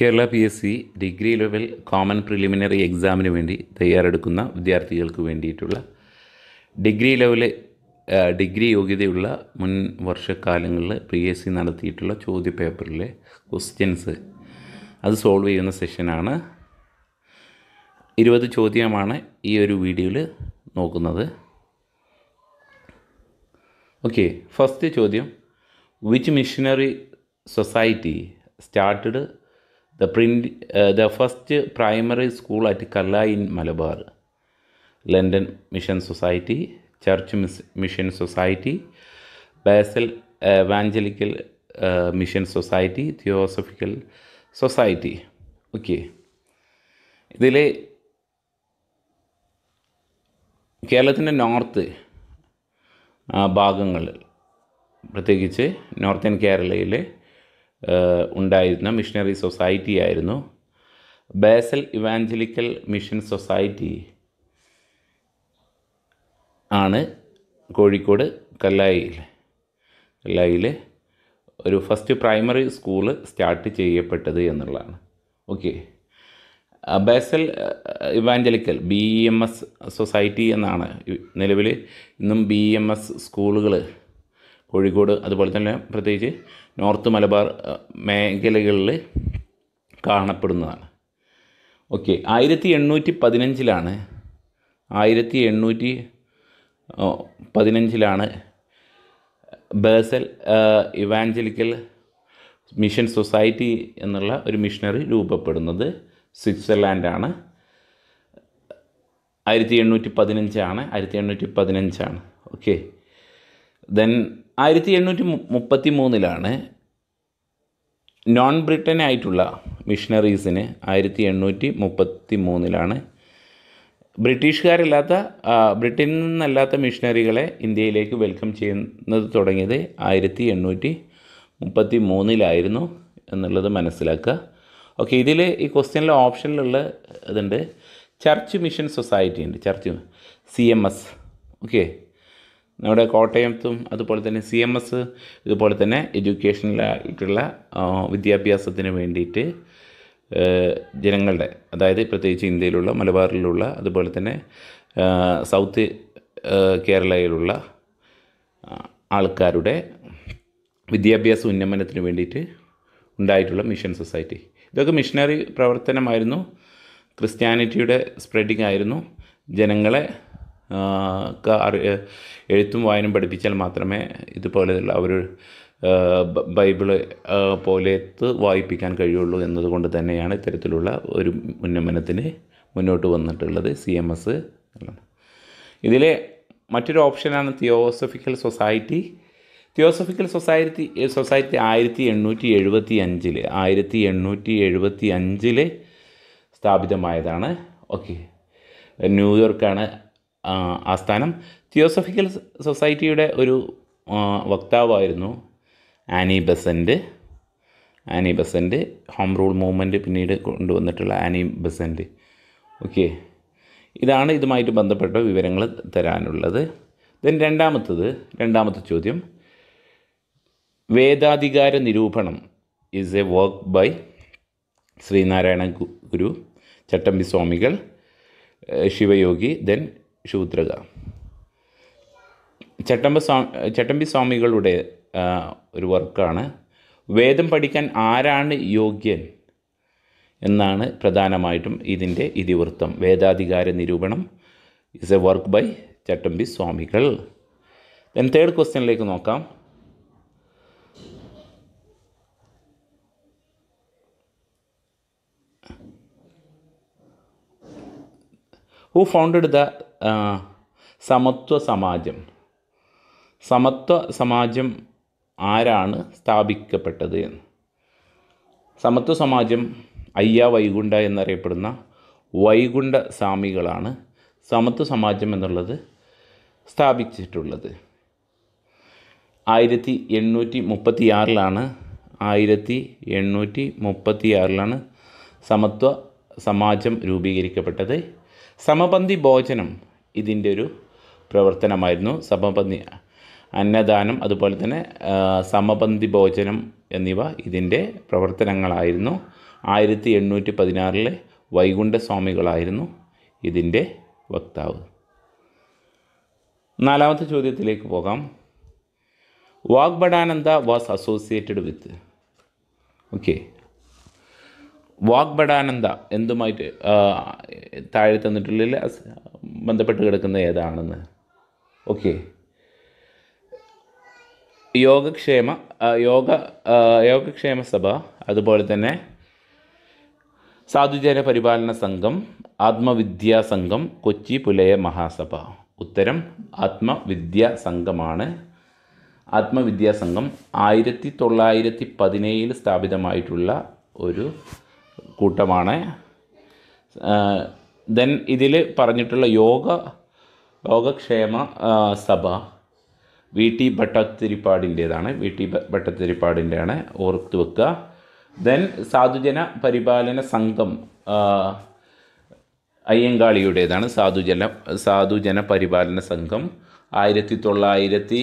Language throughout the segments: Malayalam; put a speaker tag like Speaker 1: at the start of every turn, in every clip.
Speaker 1: Kerala P S C degree level common preliminary എക്സാമിന് വേണ്ടി തയ്യാറെടുക്കുന്ന വിദ്യാർത്ഥികൾക്ക് വേണ്ടിയിട്ടുള്ള ഡിഗ്രി ലെവല് ഡിഗ്രി യോഗ്യതയുള്ള മുൻ വർഷക്കാലങ്ങളിൽ പി എസ് സി നടത്തിയിട്ടുള്ള ചോദ്യപേപ്പറിലെ ക്വസ്റ്റ്യൻസ് അത് സോൾവ് ചെയ്യുന്ന സെഷനാണ് ഇരുപത് ചോദ്യമാണ് ഈ ഒരു വീഡിയോയിൽ നോക്കുന്നത് ഓക്കെ ഫസ്റ്റ് ചോദ്യം which missionary society started the print the first primary school at Kalla in Malabar London Mission Society Church മിസ് Mission Society Basel Evangelical Mission Society Theosophical Society okay ഇതിൽ കേരളത്തിൻ്റെ നോർത്ത് ഭാഗങ്ങളിൽ പ്രത്യേകിച്ച് നോർത്തേൺ കേരളയിലെ ഉണ്ടായിരുന്ന മിഷണറി സൊസൈറ്റി ആയിരുന്നു ബേസൽ ഇവാഞ്ചലിക്കൽ മിഷൻ സൊസൈറ്റി ആണ് കോഴിക്കോട് കല്ലായിൽ കല്ലായിൽ ഒരു ഫസ്റ്റ് പ്രൈമറി സ്കൂള് സ്റ്റാർട്ട് ചെയ്യപ്പെട്ടത് എന്നുള്ളതാണ് okay Basel Evangelical B E M S Society എന്നാണ് നിലവിൽ ഇന്നും ബി ഇ എം എസ് സ്കൂളുകൾ കോഴിക്കോട് അതുപോലെ തന്നെ പ്രത്യേകിച്ച് നോർത്ത് മലബാർ മേഖലകളിൽ കാണപ്പെടുന്നതാണ് ഓക്കെ ആയിരത്തി എണ്ണൂറ്റി പതിനഞ്ചിലാണ് ആയിരത്തി എണ്ണൂറ്റി പതിനഞ്ചിലാണ് ബേസൽ ഇവാഞ്ചലിക്കൽ മിഷൻ സൊസൈറ്റി എന്നുള്ള ഒരു മിഷനറി രൂപപ്പെടുന്നത് സ്വിറ്റ്സർലാൻഡാണ് ആയിരത്തി എണ്ണൂറ്റി പതിനഞ്ചാണ് ആയിരത്തി എണ്ണൂറ്റി പതിനഞ്ചാണ് ഓക്കെ ദെൻ ആയിരത്തി എണ്ണൂറ്റി മുപ്പത്തി മൂന്നിലാണ് നോൺ ബ്രിട്ടനായിട്ടുള്ള മിഷണറീസിന് ആയിരത്തി എണ്ണൂറ്റി മുപ്പത്തി മൂന്നിലാണ് ബ്രിട്ടീഷുകാരില്ലാത്ത ബ്രിട്ടനിൽ നിന്നല്ലാത്ത മിഷണറികളെ ഇന്ത്യയിലേക്ക് വെൽക്കം ചെയ്യുന്നത് തുടങ്ങിയത് ആയിരത്തി എണ്ണൂറ്റി മുപ്പത്തി മൂന്നിലായിരുന്നു എന്നുള്ളത് മനസ്സിലാക്കുക ഓക്കെ ഇതിൽ ഈ ക്വസ്റ്റ്യനിലെ ഓപ്ഷനിലുള്ള ഇതുണ്ട് ചർച്ച് മിഷൻ സൊസൈറ്റി ഉണ്ട് Church C M S okay നമ്മുടെ കോട്ടയത്തും അതുപോലെ തന്നെ സി എം എസ് ഇതുപോലെ തന്നെ എഡ്യൂക്കേഷനിലായിട്ടുള്ള വിദ്യാഭ്യാസത്തിന് വേണ്ടിയിട്ട് ജനങ്ങളുടെ അതായത് പ്രത്യേകിച്ച് ഇന്ത്യയിലുള്ള മലബാറിലുള്ള അതുപോലെ തന്നെ സൗത്ത് കേരളയിലുള്ള ആൾക്കാരുടെ വിദ്യാഭ്യാസ ഉന്നമനത്തിന് വേണ്ടിയിട്ട് ഉണ്ടായിട്ടുള്ള മിഷൻ സൊസൈറ്റി ഇതൊക്കെ മിഷനറി പ്രവർത്തനമായിരുന്നു ക്രിസ്ത്യാനിറ്റിയുടെ സ്പ്രെഡിങ് ആയിരുന്നു ജനങ്ങളെ എഴുത്തും വായനും പഠിപ്പിച്ചാൽ മാത്രമേ ഇതുപോലെയുള്ള അവർ ബൈബിള് പോലെത്ത് വായിപ്പിക്കാൻ കഴിയുള്ളൂ എന്നതുകൊണ്ട് തന്നെയാണ് ഇത്തരത്തിലുള്ള ഒരു ഉന്നമനത്തിന് മുന്നോട്ട് വന്നിട്ടുള്ളത് സി എം എസ് ഇതിലെ മറ്റൊരു ഓപ്ഷനാണ് Theosophical Society Theosophical Society Society ആയിരത്തി എണ്ണൂറ്റി എഴുപത്തി അഞ്ചിൽ ആയിരത്തി എണ്ണൂറ്റി എഴുപത്തി അഞ്ചിൽ സ്ഥാപിതമായതാണ് ഓക്കെ ന്യൂയോർക്കാണ് ആസ്ഥാനം തിയോസഫിക്കൽ സൊസൈറ്റിയുടെ ഒരു വക്താവായിരുന്നു Annie Besant Annie Besant Home Rule Movement പിന്നീട് കൊണ്ടുവന്നിട്ടുള്ള ആനി ബസൻ്റ് ഓക്കെ ഇതാണ് ഇതുമായിട്ട് ബന്ധപ്പെട്ട വിവരങ്ങൾ തരാനുള്ളത് ദെൻ രണ്ടാമത്തത് രണ്ടാമത്തെ ചോദ്യം Vedadhikara Nirupanam is a work by Sreenarayana Guru Chattambi Swamikal Sivayogi then ശൂദ്രക ചട്ടമ്പ സ്വാമി ചട്ടമ്പി സ്വാമികളുടെ ഒരു വർക്കാണ് വേദം പഠിക്കാൻ ആരാണ് യോഗ്യൻ എന്നാണ് പ്രധാനമായിട്ടും ഇതിൻ്റെ ഇതിവൃത്തം Vedadhikara Nirupanam is a work by Chattambi Swamikal then third ക്വസ്റ്റ്യനിലേക്ക് നോക്കാം ഹു ഫൗണ്ടഡ് ദ സമത്വ സമാജം സമത്വ സമാജം ആരാണ് സ്ഥാപിക്കപ്പെട്ടത് എന്ന് സമത്വ സമാജം അയ്യ വൈകുണ്ഠ എന്നറിയപ്പെടുന്ന വൈകുണ്ഠ സ്വാമികളാണ് സമത്വ സമാജം എന്നുള്ളത് സ്ഥാപിച്ചിട്ടുള്ളത് ആയിരത്തി എണ്ണൂറ്റി മുപ്പത്തിയാറിലാണ് ആയിരത്തി എണ്ണൂറ്റി മുപ്പത്തിയാറിലാണ് സമത്വ സമാജം രൂപീകരിക്കപ്പെട്ടത് സമപന്തി ഭോജനം ഇതിൻ്റെ ഒരു പ്രവർത്തനമായിരുന്നു സമപന്തി അന്നദാനം അതുപോലെ തന്നെ സമപന്തി ഭോജനം എന്നിവ ഇതിൻ്റെ പ്രവർത്തനങ്ങളായിരുന്നു ആയിരത്തി എണ്ണൂറ്റി പതിനാറിലെ വൈകുണ്ഠസ്വാമികളായിരുന്നു ഇതിൻ്റെ വക്താവ് നാലാമത്തെ ചോദ്യത്തിലേക്ക് പോകാം Vagbhatananda was associated with okay Vagbhatananda എന്തുമായിട്ട് താഴെ തന്നിട്ടുള്ളിൽ ബന്ധപ്പെട്ട് കിടക്കുന്ന ഏതാണെന്ന് ഓക്കെ യോഗക്ഷേമ യോഗ യോഗക്ഷേമ സഭ അതുപോലെ തന്നെ സാധുജന പരിപാലന സംഘം ആത്മവിദ്യാ സംഘം കൊച്ചി പുലയ മഹാസഭ ഉത്തരം ആത്മവിദ്യാ സംഘമാണ് ആത്മവിദ്യാ സംഘം ആയിരത്തി തൊള്ളായിരത്തി പതിനേഴിൽ സ്ഥാപിതമായിട്ടുള്ള ഒരു കൂട്ടമാണ് ദെൻ ഇതിൽ പറഞ്ഞിട്ടുള്ള യോഗ യോഗക്ഷേമ സഭ വി ടി ഭട്ടത്തിരിപ്പാടിൻ്റേതാണ് വി ടി ഭട്ടത്തിരിപ്പാടിൻ്റെയാണ് ഓർത്ത് വെക്കുക ദെൻ സാധുജന പരിപാലന സംഘം അയ്യങ്കാളിയുടേതാണ് സാധുജന സാധുജന പരിപാലന സംഘം ആയിരത്തി തൊള്ളായിരത്തി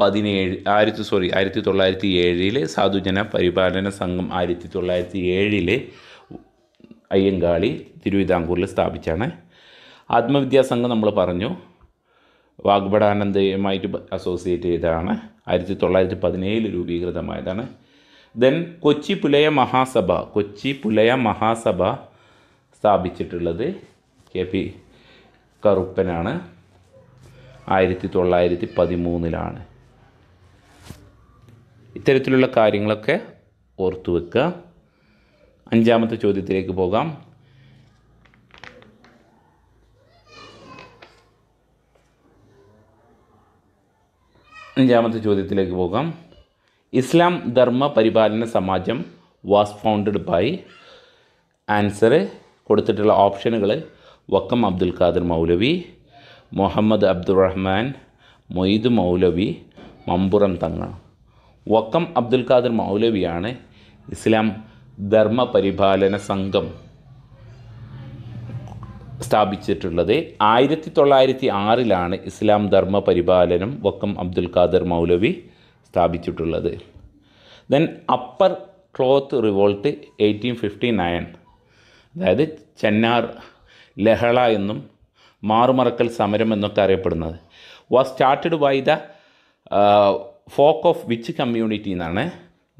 Speaker 1: പതിനേഴ് ആയിരത്തി സോറി ആയിരത്തി തൊള്ളായിരത്തി ഏഴിലെ സാധുജന പരിപാലന സംഘം ആയിരത്തി തൊള്ളായിരത്തി ഏഴിലെ അയ്യങ്കാളി തിരുവിതാംകൂറിൽ സ്ഥാപിച്ചാണ് ആത്മവിദ്യാസംഘം നമ്മൾ പറഞ്ഞു വാഗ്ബടാനന്ദയുമായിട്ട് അസോസിയേറ്റ് ചെയ്തതാണ് ആയിരത്തി തൊള്ളായിരത്തി പതിനേഴിൽ രൂപീകൃതമായതാണ് ദെൻ കൊച്ചി പുലയ മഹാസഭ കൊച്ചി പുലയ മഹാസഭ സ്ഥാപിച്ചിട്ടുള്ളത് കെ പി കറുപ്പനാണ് ആയിരത്തി തൊള്ളായിരത്തി പതിമൂന്നിലാണ് ഇത്തരത്തിലുള്ള കാര്യങ്ങളൊക്കെ ഓർത്തു വെക്കുക അഞ്ചാമത്തെ ചോദ്യത്തിലേക്ക് പോകാം അഞ്ചാമത്തെ ചോദ്യത്തിലേക്ക് പോകാം Islam Dharma Paripalana Samajam was founded by answer കൊടുത്തിട്ടുള്ള ഓപ്ഷനുകൾ വക്കം അബ്ദുൽ ഖാദർ മൗലവി മുഹമ്മദ് അബ്ദുറഹ്മാൻ മൊയ്ദ് മൗലവി മമ്പുറം തങ്ങ വക്കം അബ്ദുൽ ഖാദർ മൗലവിയാണ് ഇസ്ലാം ധർമ്മപരിപാലന സംഘം സ്ഥാപിച്ചിട്ടുള്ളത് ആയിരത്തി തൊള്ളായിരത്തി ആറിലാണ് ഇസ്ലാം ധർമ്മ പരിപാലനം വക്കം അബ്ദുൽ ഖാദർ മൗലവി സ്ഥാപിച്ചിട്ടുള്ളത് then upper cloth revolt eighteen fifty nine അതായത് ചെന്നാർ ലഹള എന്നും മാറുമറക്കൽ സമരം എന്നൊക്കെ അറിയപ്പെടുന്നത് was started by the folk of which community എന്നാണ്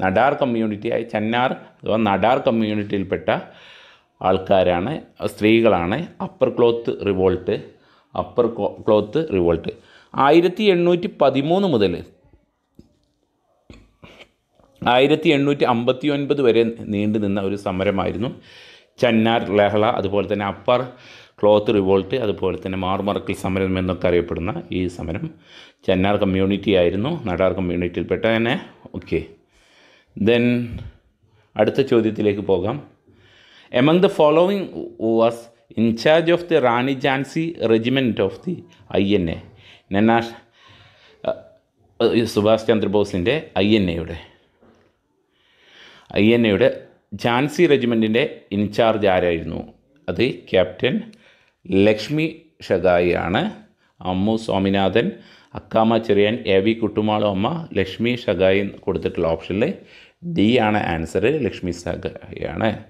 Speaker 1: നടാർ കമ്മ്യൂണിറ്റിയായ ചന്നാർ അഥവാ നടാർ കമ്മ്യൂണിറ്റിയിൽപ്പെട്ട ആൾക്കാരാണ് സ്ത്രീകളാണ് upper cloth revolt upper cloth revolt ആയിരത്തി എണ്ണൂറ്റി പതിമൂന്ന് മുതൽ ആയിരത്തി എണ്ണൂറ്റി അമ്പത്തി ഒൻപത് വരെ നീണ്ടു നിന്ന ഒരു സമരമായിരുന്നു ചന്നാർ ലഹള അതുപോലെ തന്നെ അപ്പർ ക്ലോത്ത് റിവോൾട്ട് അതുപോലെ തന്നെ മാർമറക്കൽ സമരം എന്നൊക്കെ അറിയപ്പെടുന്ന ഈ സമരം ചെന്നാർ കമ്മ്യൂണിറ്റി ആയിരുന്നു നാടാർ കമ്മ്യൂണിറ്റിയിൽപ്പെട്ട തന്നെ ഓക്കെ ദെൻ അടുത്ത ചോദ്യത്തിലേക്ക് പോകാം among the following was in charge of the Rani Jhansi regiment of the I N A നന്നാഷ് സുഭാഷ് ചന്ദ്രബോസിൻ്റെ ഐ എൻ എയുടെ ഐ എൻ എയുടെ ഝാൻസി റെജിമെൻറ്റിൻ്റെ ഇൻചാർജ് ആരായിരുന്നു അത് ക്യാപ്റ്റൻ ലക്ഷ്മി ഷഗായിയാണ് ആണ് അമ്മു സ്വാമിനാഥൻ അക്കാമ ചെറിയാൻ എ വി കുട്ടുമാളോ അമ്മ ലക്ഷ്മി ഷഗായി കൊടുത്തിട്ടുള്ള ഓപ്ഷനിൽ ഡി ആണ് ആൻസർ ലക്ഷ്മി ഷഗായിയാണ് ആണ്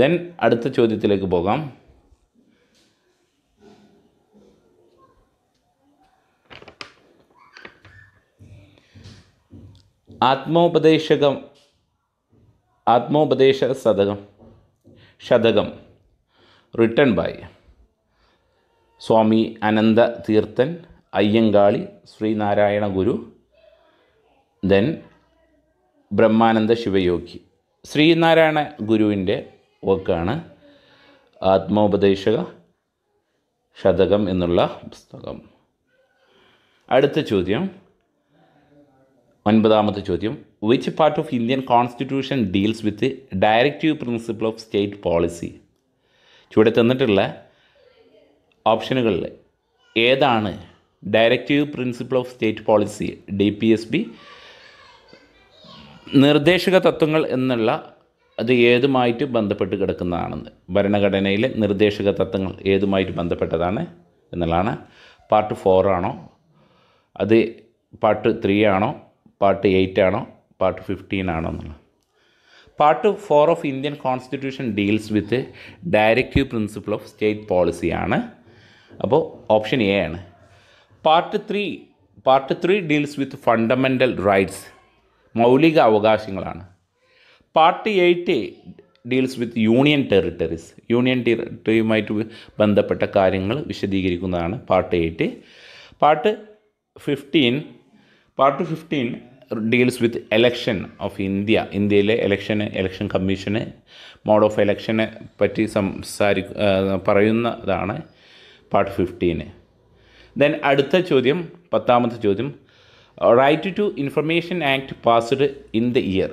Speaker 1: ദെൻ അടുത്ത ചോദ്യത്തിലേക്ക് പോകാം ആത്മോപദേശകം Atmopadesa Satakam Satakam written by Swami Ananda Theerthan Ayyankali Sreenarayana Guru then Brahmananda Sivayogi Sreenarayana ഗുരുവിൻ്റെ വർക്കാണ് ആത്മോപദേശക ശതകം എന്നുള്ള പുസ്തകം അടുത്ത ചോദ്യം ഒൻപതാമത്തെ ചോദ്യം which part of Indian constitution deals with directive principle of state policy ചുവടെ തന്നിട്ടുള്ള ഓപ്ഷനുകളിൽ ഏതാണ് directive principle of state policy D P S B നിർദ്ദേശക തത്വങ്ങൾ എന്നുള്ള അത് ഏതുമായിട്ട് ബന്ധപ്പെട്ട് കിടക്കുന്നതാണെന്ന് ഭരണഘടനയിലെ നിർദ്ദേശക തത്വങ്ങൾ ഏതുമായിട്ട് ബന്ധപ്പെട്ടതാണ് എന്നുള്ളതാണ് പാർട്ട് ഫോർ ആണോ അത് പാർട്ട് ത്രീ ആണോ പാർട്ട് എയ്റ്റ് ആണോ പാർട്ട് ഫിഫ്റ്റീൻ ആണോ എന്നുള്ളത് part four of Indian constitution deals with directive principle of state പോളിസിയാണ് അപ്പോൾ ഓപ്ഷൻ എ ആണ് part three part three deals with fundamental rights മൗലിക അവകാശങ്ങളാണ് part eight deals with union territories union ടെറിട്ടറിയുമായിട്ട് ബന്ധപ്പെട്ട കാര്യങ്ങൾ വിശദീകരിക്കുന്നതാണ് part eight part fifteen part fifteen deals with election of India ഇന്ത്യയിലെ എലക്ഷൻ എലക്ഷൻ കമ്മീഷന് മോഡ് ഓഫ് എലക്ഷനെ പറ്റി സംസാരി പറയുന്നതാണ് പാർട്ട് ഫിഫ്റ്റീന് ദെൻ അടുത്ത ചോദ്യം പത്താമത്തെ ചോദ്യം right to information act passed in the year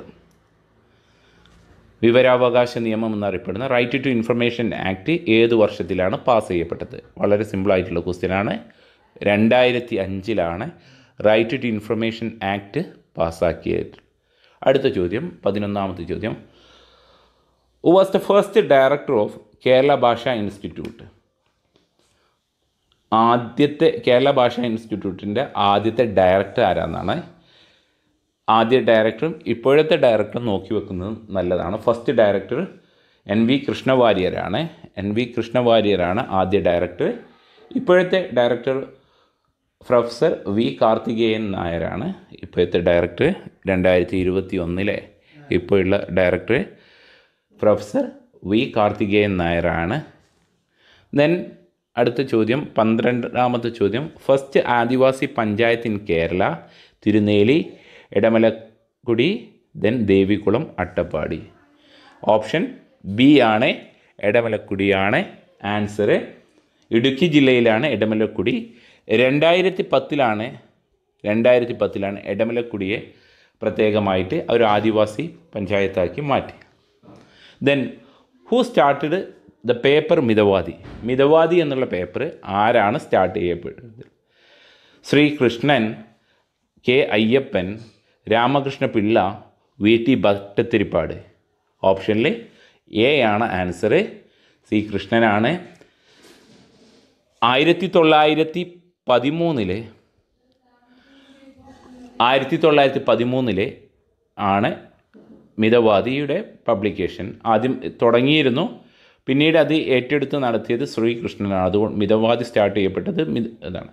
Speaker 1: വിവരാവകാശ നിയമം എന്നറിയപ്പെടുന്ന റൈറ്റ് ടു ഇൻഫർമേഷൻ ആക്ട് ഏത് വർഷത്തിലാണ് പാസ് ചെയ്യപ്പെട്ടത് വളരെ സിമ്പിളായിട്ടുള്ള ക്വസ്റ്റ്യനാണ് രണ്ടായിരത്തി അഞ്ചിലാണ് റൈറ്റ് ടു ഇൻഫർമേഷൻ ആക്ട് പാസ്സാക്കിയത് അടുത്ത ചോദ്യം പതിനൊന്നാമത്തെ ചോദ്യം was the first director of Kerala Bhasha Institute ആദ്യത്തെ കേരള ഭാഷാ ഇൻസ്റ്റിറ്റ്യൂട്ടിൻ്റെ ആദ്യത്തെ ഡയറക്ടർ ആരാന്നാണ് ആദ്യ ഡയറക്ടറും ഇപ്പോഴത്തെ ഡയറക്ടറും നോക്കി വെക്കുന്നത് നല്ലതാണ് ഫസ്റ്റ് ഡയറക്ടർ എൻ വി കൃഷ്ണവാര്യരാണ് എൻ വി കൃഷ്ണവാര്യരാണ് ആദ്യ ഡയറക്ടർ ഇപ്പോഴത്തെ ഡയറക്ടർ പ്രൊഫസർ വി കാർത്തികേയൻ നായരാണ് ഇപ്പോഴത്തെ ഡയറക്ടർ രണ്ടായിരത്തി ഇരുപത്തി ഒന്നിലെ ഇപ്പോഴുള്ള ഡയറക്ടർ പ്രൊഫസർ വി കാർത്തികേയൻ നായരാണ് ദെൻ അടുത്ത ചോദ്യം പന്ത്രണ്ടാമത്തെ ചോദ്യം first adivasi panchayat in Kerala Thirunelli Edamalakudy then Devikulam Attappadi option B ആണ് എടമലക്കുടിയാണ് ആൻസർ ഇടുക്കി ജില്ലയിലാണ് എടമലക്കുടി രണ്ടായിരത്തി പത്തിലാണ് രണ്ടായിരത്തി പത്തിലാണ് എടമലക്കുടിയെ പ്രത്യേകമായിട്ട് ഒരു ആദിവാസി പഞ്ചായത്താക്കി മാറ്റി then who started the paper Mithavadi Mithavadi എന്നുള്ള പേപ്പർ ആരാണ് സ്റ്റാർട്ട് ചെയ്യപ്പെടുന്നത് Sreekrishnan K Ayyappan Ramakrishna Pillai V T Bhattathiripad ഓപ്ഷനിൽ എ ആണ് ആൻസർ സി കൃഷ്ണനാണ് ആയിരത്തി തൊള്ളായിരത്തി പതിമൂന്നില് ആയിരത്തി തൊള്ളായിരത്തി പതിമൂന്നില് ആണ് മിതവാദിയുടെ പബ്ലിക്കേഷൻ ആദ്യം തുടങ്ങിയിരുന്നു പിന്നീട് അത് ഏറ്റെടുത്ത് നടത്തിയത് ശ്രീകൃഷ്ണനാണ് അതുകൊണ്ട് മിതവാദി സ്റ്റാർട്ട് ചെയ്യപ്പെട്ടത് മിത ഇതാണ്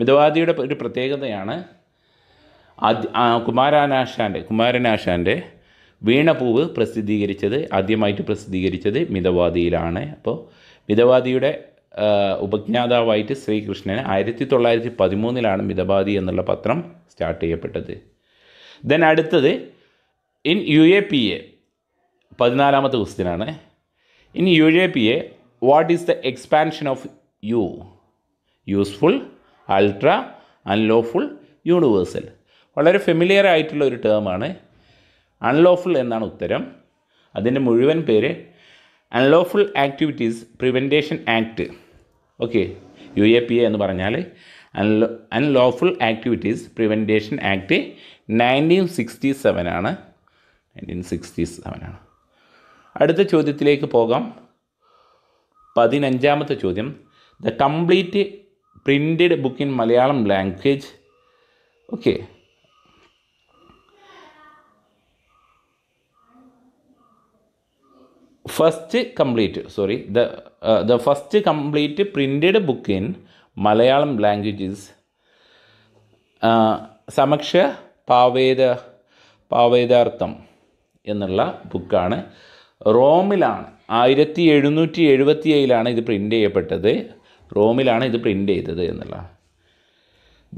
Speaker 1: മിതവാദിയുടെ ഒരു പ്രത്യേകതയാണ് കുമാരാനാശാൻ്റെ കുമാരനാശാൻ്റെ വീണപൂവ് പ്രസിദ്ധീകരിച്ചത് ആദ്യമായിട്ട് പ്രസിദ്ധീകരിച്ചത് മിതവാദിയിലാണ് അപ്പോൾ മിതവാദിയുടെ ഉപജ്ഞാതാവായിട്ട് ശ്രീകൃഷ്ണൻ ആയിരത്തി തൊള്ളായിരത്തി പതിമൂന്നിലാണ് മിതവാദി എന്നുള്ള പത്രം സ്റ്റാർട്ട് ചെയ്യപ്പെട്ടത് ദെൻ അടുത്തത് in U A P A പതിനാലാമത്തെ ക്വസ്റ്റ്യനാണ് ഇനി U J P A what is the expansion of U useful ultra unlawful universal വളരെ ഫെമിലിയർ ആയിട്ടുള്ള ഒരു ടേമാണ് അൺലോഫുൾ എന്നാണ് ഉത്തരം അതിൻ്റെ മുഴുവൻ പേര് unlawful activities prevention act okay U A P A എന്ന് പറഞ്ഞാൽ അൺലോ unlawful activities prevention act nineteen sixty സെവനാണ് ആണ് നയൻറ്റീൻ സിക്സ്റ്റി സെവനാണ് ആണ് അടുത്ത ചോദ്യത്തിലേക്ക് പോകാം പതിനഞ്ചാമത്തെ ചോദ്യം the complete printed book in Malayalam language okay first complete sorry the the first complete printed book in Malayalam languages സമക്ഷ പാവേദ പാവേദാർത്ഥം എന്നുള്ള ബുക്കാണ് റോമിലാണ് ആയിരത്തി എഴുന്നൂറ്റി എഴുപത്തി ഏഴിലാണ് ഇത് പ്രിൻ്റ് ചെയ്യപ്പെട്ടത് റോമിലാണ് ഇത് പ്രിൻ്റ് ചെയ്തത് എന്നുള്ള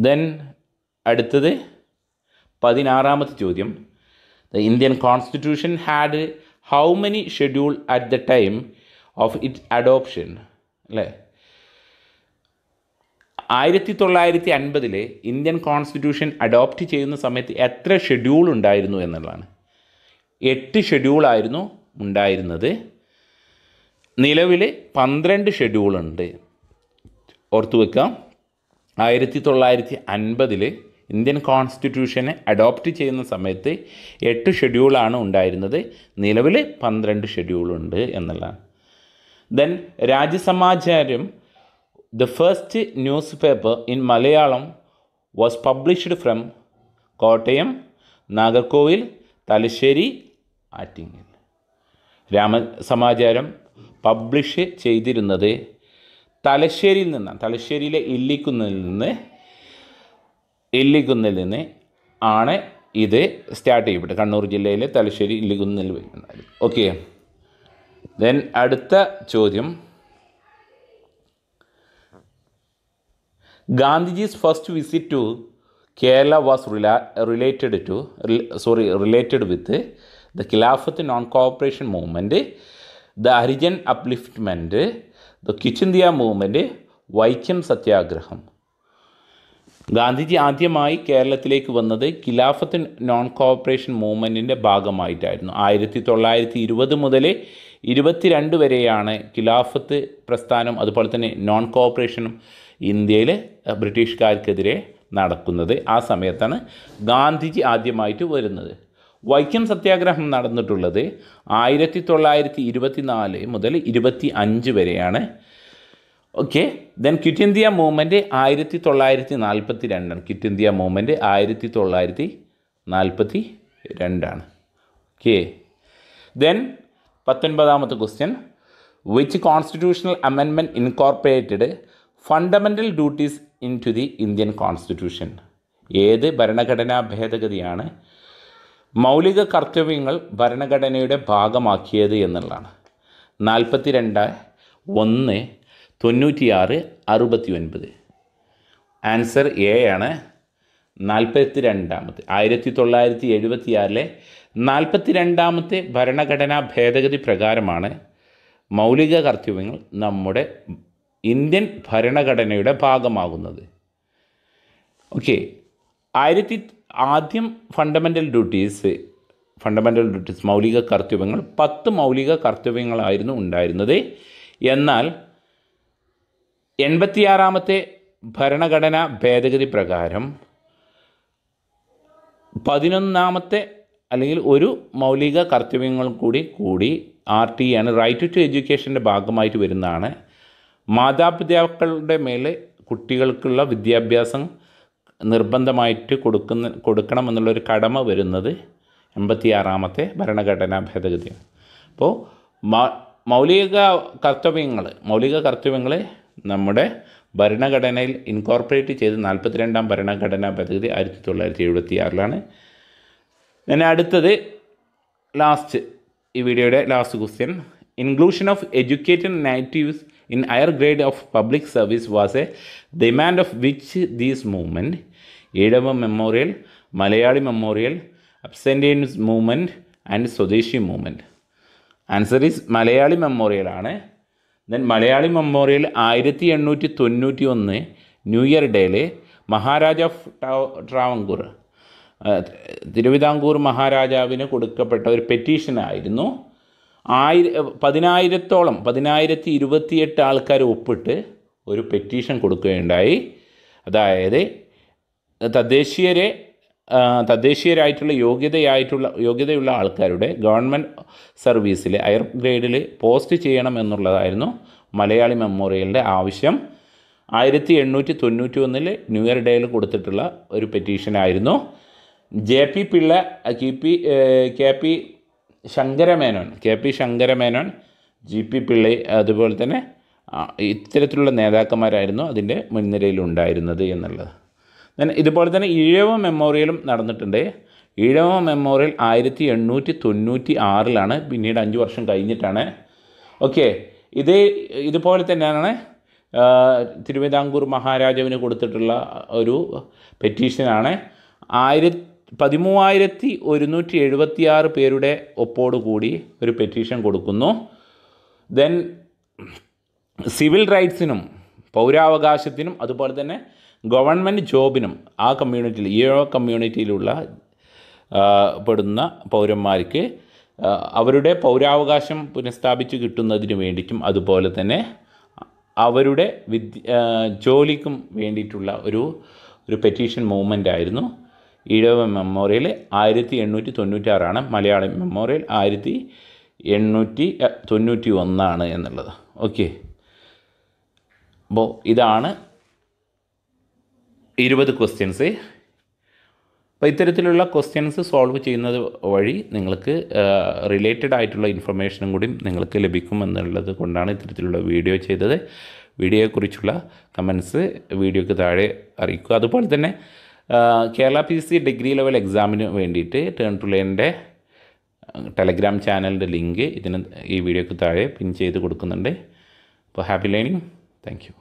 Speaker 1: ദെൻ അടുത്തത് പതിനാറാമത്തെ ചോദ്യം the Indian constitution had how many schedule at the time of it adoption അല്ലേ ആയിരത്തി തൊള്ളായിരത്തി അൻപതിൽ ഇന്ത്യൻ കോൺസ്റ്റിറ്റ്യൂഷൻ അഡോപ്റ്റ് ചെയ്യുന്ന സമയത്ത് എത്ര ഷെഡ്യൂൾ ഉണ്ടായിരുന്നു എന്നുള്ളതാണ് എട്ട് ഷെഡ്യൂളായിരുന്നു ഉണ്ടായിരുന്നത് നിലവിൽ പന്ത്രണ്ട് ഷെഡ്യൂളുണ്ട് ഓർത്തു വെക്കാം ആയിരത്തി തൊള്ളായിരത്തി അൻപതിൽ ഇന്ത്യൻ കോൺസ്റ്റിറ്റ്യൂഷനെ അഡോപ്റ്റ് ചെയ്യുന്ന സമയത്ത് എട്ട് ഷെഡ്യൂളാണ് ഉണ്ടായിരുന്നത് നിലവിൽ പന്ത്രണ്ട് ഷെഡ്യൂളുണ്ട് എന്നുള്ളതാണ് then Rajyasamacharam the first news paper in Malayalam was published from Kottayam Nagercoil Thalassery Attingal Ramasamacharam publish ചെയ്തിരുന്നത് തലശ്ശേരിയിൽ നിന്നാണ് തലശ്ശേരിയിലെ ഇല്ലിക്കുന്നിൽ നിന്ന് ഇല്ലിക്കുന്നിൽ നിന്ന് ആണ് ഇത് സ്റ്റാർട്ട് ചെയ്യപ്പെട്ടത് കണ്ണൂർ ജില്ലയിലെ തലശ്ശേരി ഇല്ലിക്കുന്നിൽ വരുന്നത് ഓക്കെ ദെൻ അടുത്ത ചോദ്യം Gandhiji's first visit to Kerala was റിലാ related to sorry related with the Khilafat non cooperation movement the Harijan upliftment the quit India movement Vaikom Satyagraha Gandhiji ആദ്യമായി കേരളത്തിലേക്ക് വന്നത് ഖിലാഫത്ത് നോൺ കോപ്പറേഷൻ മൂവ്മെൻറ്റിൻ്റെ ഭാഗമായിട്ടായിരുന്നു ആയിരത്തി തൊള്ളായിരത്തി ഇരുപത് മുതൽ ഇരുപത്തിരണ്ട് വരെയാണ് ഖിലാഫത്ത് പ്രസ്ഥാനം അതുപോലെ തന്നെ നോൺ കോപ്പറേഷനും ഇന്ത്യയിൽ ബ്രിട്ടീഷുകാർക്കെതിരെ നടക്കുന്നത് ആ സമയത്താണ് ഗാന്ധിജി ആദ്യമായിട്ട് വരുന്നത് വൈക്കം സത്യാഗ്രഹം നടന്നിട്ടുള്ളത് ആയിരത്തി തൊള്ളായിരത്തി ഇരുപത്തി നാല് മുതൽ ഇരുപത്തി അഞ്ച് വരെയാണ് okay then quit India movement ആയിരത്തി തൊള്ളായിരത്തി നാൽപ്പത്തി രണ്ടാണ് ക്വിറ്റ് ഇന്ത്യ മൂവ്മെൻറ്റ് ആയിരത്തി തൊള്ളായിരത്തി നാൽപ്പത്തി രണ്ടാണ് ഓക്കെ ദെൻ പത്തൊൻപതാമത്തെ question which constitutional amendment incorporated fundamental duties into the Indian constitution ഏത് ഭരണഘടനാ ഭേദഗതിയാണ് മൗലിക കർത്തവ്യങ്ങൾ ഭരണഘടനയുടെ ഭാഗമാക്കിയത് എന്നുള്ളതാണ് നാൽപ്പത്തി രണ്ട് ഒന്ന് തൊണ്ണൂറ്റിയാറ് അറുപത്തി ഒൻപത് ആൻസർ എ ആണ് നാൽപ്പത്തി രണ്ടാമത്തെ ആയിരത്തി തൊള്ളായിരത്തി എഴുപത്തിയാറിലെ നാൽപ്പത്തി രണ്ടാമത്തെ ഭരണഘടനാ ഭേദഗതി പ്രകാരമാണ് മൗലിക കർത്തവ്യങ്ങൾ നമ്മുടെ ഇന്ത്യൻ ഭരണഘടനയുടെ ഭാഗമാകുന്നത് ഓക്കെ ആയിരത്തി ആദ്യം ഫണ്ടമെൻ്റൽ ഡ്യൂട്ടീസ് ഫണ്ടമെൻ്റൽ ഡ്യൂട്ടീസ് മൗലിക കർത്തവ്യങ്ങൾ പത്ത് മൗലിക കർത്തവ്യങ്ങളായിരുന്നു ഉണ്ടായിരുന്നത് എന്നാൽ എൺപത്തിയാറാമത്തെ ഭരണഘടനാ ഭേദഗതി പ്രകാരം പതിനൊന്നാമത്തെ അല്ലെങ്കിൽ ഒരു മൗലിക കർത്തവ്യങ്ങൾ കൂടി കൂടി ആർ ടി ആണ് റൈറ്റ് ടു എഡ്യൂക്കേഷൻ്റെ ഭാഗമായിട്ട് വരുന്നതാണ് മാതാപിതാക്കളുടെ മേലെ കുട്ടികൾക്കുള്ള വിദ്യാഭ്യാസം നിർബന്ധമായിട്ട് കൊടുക്കുന്ന കൊടുക്കണമെന്നുള്ളൊരു കടമ വരുന്നത് എൺപത്തിയാറാമത്തെ ഭരണഘടനാ ഭേദഗതിയാണ് അപ്പോൾ മൗലിക കർത്തവ്യങ്ങൾ മൗലിക കർത്തവ്യങ്ങളെ നമ്മുടെ ഭരണഘടനയിൽ ഇൻകോർപ്പറേറ്റ് ചെയ്ത് നാൽപ്പത്തിരണ്ടാം ഭരണഘടനാ ഭേദഗതി ആയിരത്തി തൊള്ളായിരത്തി എഴുപത്തി ആറിലാണ് ഞാൻ അടുത്തത് ലാസ്റ്റ് ഈ വീഡിയോയുടെ last question inclusion of educated natives in higher grade of public service was a demand of which these movement Ezhava memorial Malayali memorial abstention movement and Swadeshi movement answer is Malayali ആണ് ദെൻ മലയാളി മെമ്മോറിയൽ ആയിരത്തി എണ്ണൂറ്റി തൊണ്ണൂറ്റി ഒന്ന് ന്യൂ ഇയർ ഡേയിൽ മഹാരാജ ഓഫ് ട്രാവങ്കൂർ തിരുവിതാംകൂർ മഹാരാജാവിന് കൊടുക്കപ്പെട്ട ഒരു പെറ്റീഷനായിരുന്നു ആയിര പതിനായിരത്തോളം പതിനായിരത്തി ഇരുപത്തിയെട്ട് ആൾക്കാർ ഒപ്പിട്ട് ഒരു പെറ്റീഷൻ കൊടുക്കുകയുണ്ടായി അതായത് തദ്ദേശീയരെ തദ്ദേശീയരായിട്ടുള്ള യോഗ്യതയായിട്ടുള്ള യോഗ്യതയുള്ള ആൾക്കാരുടെ ഗവൺമെൻറ് സർവീസിൽ ഹയർ ഗ്രേഡിൽ പോസ്റ്റ് ചെയ്യണം എന്നുള്ളതായിരുന്നു മലയാളി മെമ്മോറിയലിൻ്റെ ആവശ്യം ആയിരത്തി എണ്ണൂറ്റി തൊണ്ണൂറ്റി ഒന്നിൽ ഇയർ ഡേയിൽ കൊടുത്തിട്ടുള്ള ഒരു പെറ്റീഷനായിരുന്നു ജെ പി പിള്ള കി P K P Sankara Menon K P Sankara Menon G P Pillai അതുപോലെ തന്നെ ഇത്തരത്തിലുള്ള നേതാക്കന്മാരായിരുന്നു അതിൻ്റെ മുൻനിരയിൽ ഉണ്ടായിരുന്നത് എന്നുള്ളത് ദെൻ ഇതുപോലെ തന്നെ ഈഴവ മെമ്മോറിയലും നടന്നിട്ടുണ്ട് ഈഴവ മെമ്മോറിയൽ ആയിരത്തി എണ്ണൂറ്റി തൊണ്ണൂറ്റി ആറിലാണ് പിന്നീട് അഞ്ച് വർഷം കഴിഞ്ഞിട്ടാണ് ഓക്കെ ഇത് ഇതുപോലെ തന്നെയാണ് തിരുവിതാംകൂർ മഹാരാജാവിന് കൊടുത്തിട്ടുള്ള ഒരു പെറ്റീഷനാണ് ആയിര പതിമൂവായിരത്തി ഒരുന്നൂറ്റി എഴുപത്തി ആറ് പേരുടെ ഒപ്പോടുകൂടി ഒരു പെറ്റീഷൻ കൊടുക്കുന്നു ദെൻ സിവിൽ റൈറ്റ്സിനും പൗരാവകാശത്തിനും അതുപോലെ തന്നെ ഗവൺമെൻറ് ജോബിനും ആ കമ്മ്യൂണിറ്റിയിൽ ഈഴോ കമ്മ്യൂണിറ്റിയിലുള്ള പെടുന്ന പൗരന്മാർക്ക് അവരുടെ പൗരാവകാശം പുനഃസ്ഥാപിച്ച് കിട്ടുന്നതിന് വേണ്ടിയിട്ടും അതുപോലെ തന്നെ അവരുടെ വിദ്യ ജോലിക്കും വേണ്ടിയിട്ടുള്ള ഒരു ഒരു പെറ്റീഷൻ മൂവ്മെൻ്റ് ആയിരുന്നു ഈഴവ മെമ്മോറിയൽ ആയിരത്തി എണ്ണൂറ്റി തൊണ്ണൂറ്റാറാണ് മലയാളം മെമ്മോറിയൽ ആയിരത്തി എണ്ണൂറ്റി തൊണ്ണൂറ്റി ഒന്നാണ് എന്നുള്ളത് ഓക്കെ അപ്പോൾ ഇതാണ് ഇരുപത് ക്വസ്റ്റ്യൻസ് അപ്പോൾ ഇത്തരത്തിലുള്ള ക്വസ്റ്റ്യൻസ് സോൾവ് ചെയ്യുന്നത് വഴി നിങ്ങൾക്ക് റിലേറ്റഡ് ആയിട്ടുള്ള ഇൻഫർമേഷനും കൂടി നിങ്ങൾക്ക് ലഭിക്കും എന്നുള്ളത് കൊണ്ടാണ് ഇത്തരത്തിലുള്ള വീഡിയോ ചെയ്തത് വീഡിയോയെക്കുറിച്ചുള്ള കമൻസ് വീഡിയോക്ക് താഴെ അറിയിക്കുക അതുപോലെ തന്നെ Kerala P C degree level എക്സാമിന് വേണ്ടിയിട്ട് ടേൺ ടു ലേണിൻ്റെ ടെലഗ്രാം ചാനലിൻ്റെ ലിങ്ക് ഇതിന് ഈ വീഡിയോക്ക് താഴെ പിൻ ചെയ്ത് കൊടുക്കുന്നുണ്ട് അപ്പോൾ ഹാപ്പി ലേണിംഗ് താങ്ക്